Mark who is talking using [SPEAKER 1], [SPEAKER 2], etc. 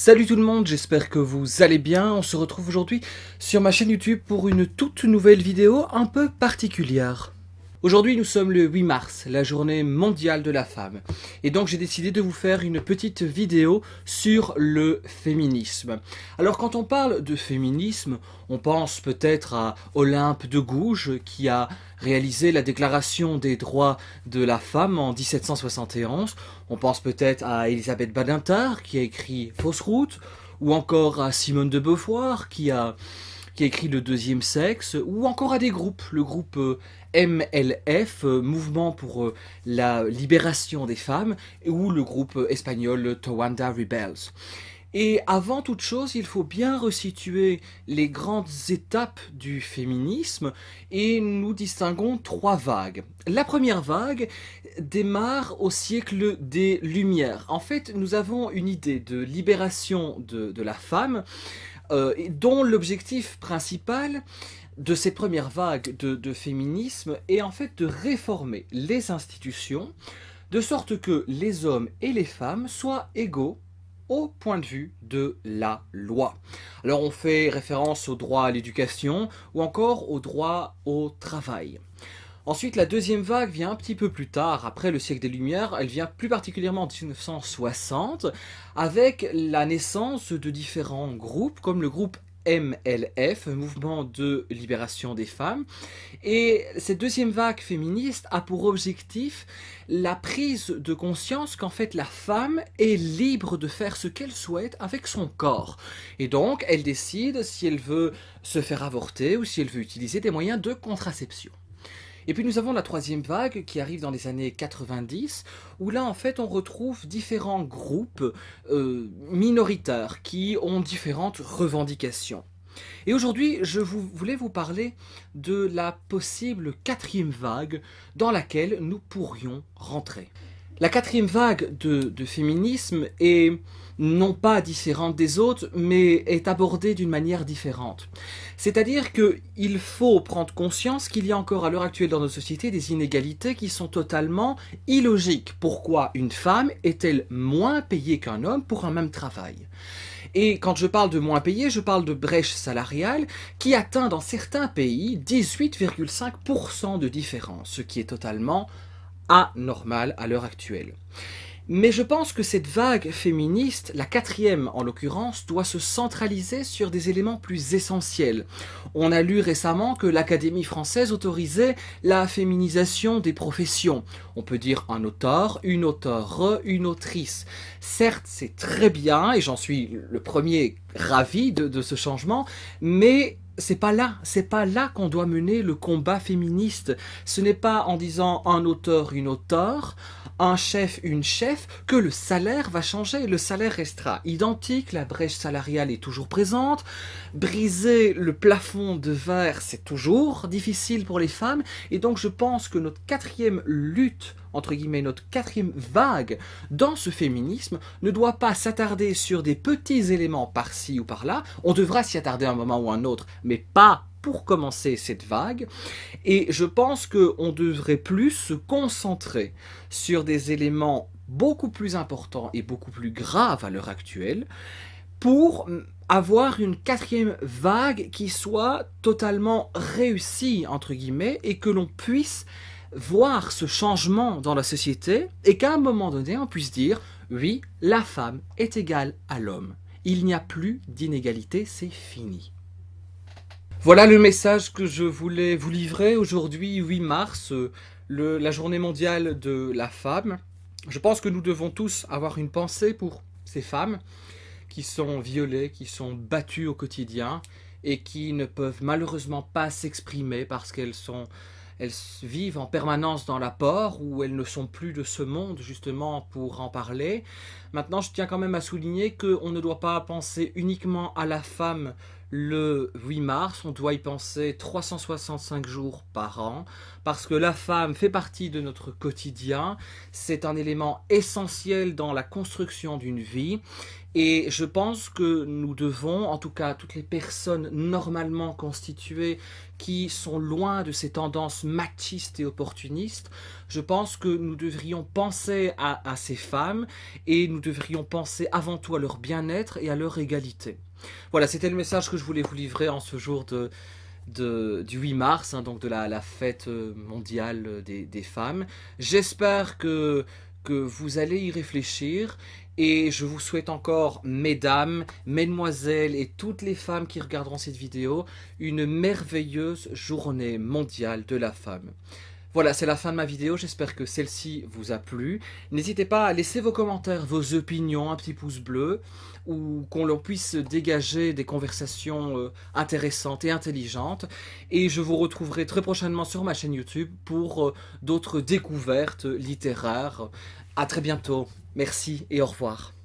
[SPEAKER 1] Salut tout le monde, j'espère que vous allez bien. On se retrouve aujourd'hui sur ma chaîne YouTube pour une toute nouvelle vidéo un peu particulière. Aujourd'hui, nous sommes le 8 mars, la journée mondiale de la femme. Et donc, j'ai décidé de vous faire une petite vidéo sur le féminisme. Alors, quand on parle de féminisme, on pense peut-être à Olympe de Gouges, qui a réalisé la Déclaration des droits de la femme en 1771. On pense peut-être à Elisabeth Badinter, qui a écrit Fausse route, ou encore à Simone de Beauvoir, qui a qui écrit Le Deuxième Sexe, ou encore à des groupes, le groupe euh, MLF, euh, Mouvement pour euh, la Libération des Femmes, ou le groupe espagnol Towanda Rebels. Et avant toute chose, il faut bien resituer les grandes étapes du féminisme et nous distinguons trois vagues. La première vague démarre au siècle des Lumières. En fait, nous avons une idée de libération de la femme euh, dont l'objectif principal de ces premières vagues de, féminisme est en fait de réformer les institutions de sorte que les hommes et les femmes soient égaux au point de vue de la loi. Alors on fait référence au droit à l'éducation ou encore au droit au travail. Ensuite, la deuxième vague vient un petit peu plus tard, après le siècle des Lumières, elle vient plus particulièrement en 1960, avec la naissance de différents groupes, comme le groupe MLF, Mouvement de Libération des Femmes. Et cette deuxième vague féministe a pour objectif la prise de conscience qu'en fait la femme est libre de faire ce qu'elle souhaite avec son corps. Et donc elle décide si elle veut se faire avorter ou si elle veut utiliser des moyens de contraception. Et puis nous avons la troisième vague qui arrive dans les années 90, où là en fait on retrouve différents groupes euh, minoritaires qui ont différentes revendications. Et aujourd'hui, je voulais vous parler de la possible quatrième vague dans laquelle nous pourrions rentrer. La quatrième vague de, féminisme est non pas différente des autres, mais est abordée d'une manière différente. C'est-à-dire qu'il faut prendre conscience qu'il y a encore à l'heure actuelle dans nos sociétés des inégalités qui sont totalement illogiques. Pourquoi une femme est-elle moins payée qu'un homme pour un même travail et quand je parle de moins payée, je parle de brèche salariale qui atteint dans certains pays 18,5% de différence, ce qui est totalement anormal à l'heure actuelle. Mais je pense que cette vague féministe, la quatrième en l'occurrence, doit se centraliser sur des éléments plus essentiels. On a lu récemment que l'Académie française autorisait la féminisation des professions. On peut dire un auteur, une auteure, une autrice. Certes, c'est très bien, et j'en suis le premier ravi de ce changement, mais c'est pas là, c'est pas là qu'on doit mener le combat féministe. Ce n'est pas en disant un auteur, une auteur, un chef, une chef, que le salaire va changer. Le salaire restera identique, la brèche salariale est toujours présente, briser le plafond de verre, c'est toujours difficile pour les femmes, et donc je pense que notre quatrième lutte guillemets, notre quatrième vague dans ce féminisme ne doit pas s'attarder sur des petits éléments par-ci ou par-là. On devra s'y attarder un moment ou un autre, mais pas pour commencer cette vague. Et je pense qu'on devrait plus se concentrer sur des éléments beaucoup plus importants et beaucoup plus graves à l'heure actuelle pour avoir une quatrième vague qui soit totalement réussie, entre guillemets, et que l'on puisse voir ce changement dans la société et qu'à un moment donné, on puisse dire, oui, la femme est égale à l'homme. Il n'y a plus d'inégalité, c'est fini. Voilà le message que je voulais vous livrer aujourd'hui, 8 mars, la journée mondiale de la femme. Je pense que nous devons tous avoir une pensée pour ces femmes qui sont violées, qui sont battues au quotidien et qui ne peuvent malheureusement pas s'exprimer parce qu'elles sont elles vivent en permanence dans l'apport, où elles ne sont plus de ce monde justement pour en parler. Maintenant, je tiens quand même à souligner qu'on ne doit pas penser uniquement à la femme le 8 mars, on doit y penser 365 jours par an, parce que la femme fait partie de notre quotidien, c'est un élément essentiel dans la construction d'une vie, et je pense que nous devons, en tout cas toutes les personnes normalement constituées qui sont loin de ces tendances machistes et opportunistes, je pense que nous devrions penser à, ces femmes et nous devrions penser avant tout à leur bien-être et à leur égalité. Voilà, c'était le message que je voulais vous livrer en ce jour de, du 8 mars, hein, donc de la, fête euh, mondiale euh, des, femmes. J'espère que, que vous allez y réfléchir et je vous souhaite encore, mesdames, mesdemoiselles et toutes les femmes qui regarderont cette vidéo, une merveilleuse journée mondiale de la femme. Voilà, c'est la fin de ma vidéo, j'espère que celle-ci vous a plu. N'hésitez pas à laisser vos commentaires, vos opinions, un petit pouce bleu, ou qu'on puisse dégager des conversations euh, intéressantes et intelligentes. Et je vous retrouverai très prochainement sur ma chaîne YouTube pour euh, d'autres découvertes littéraires. A très bientôt, merci et au revoir.